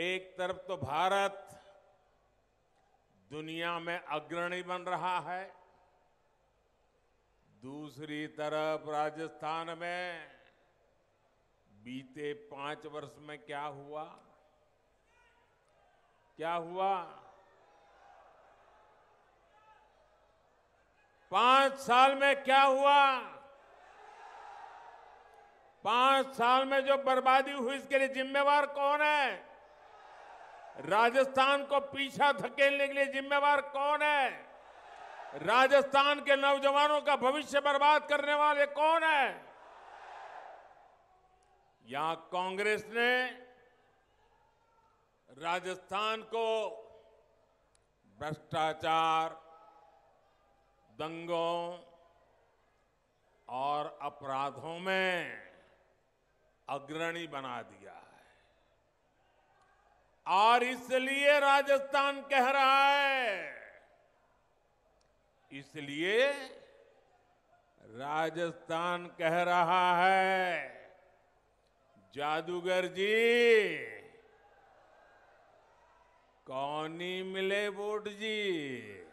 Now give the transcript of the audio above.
एक तरफ तो भारत दुनिया में अग्रणी बन रहा है दूसरी तरफ राजस्थान में बीते पांच वर्ष में क्या हुआ क्या हुआ पांच साल में क्या हुआ पांच साल में जो बर्बादी हुई इसके लिए जिम्मेवार कौन है राजस्थान को पीछा धकेलने के लिए जिम्मेवार कौन है राजस्थान के नौजवानों का भविष्य बर्बाद करने वाले कौन है यहां कांग्रेस ने राजस्थान को भ्रष्टाचार दंगों और अपराधों में अग्रणी बना दिया है और इसलिए राजस्थान कह रहा है इसलिए राजस्थान कह रहा है जादूगर जी कौन ही मिले वोट जी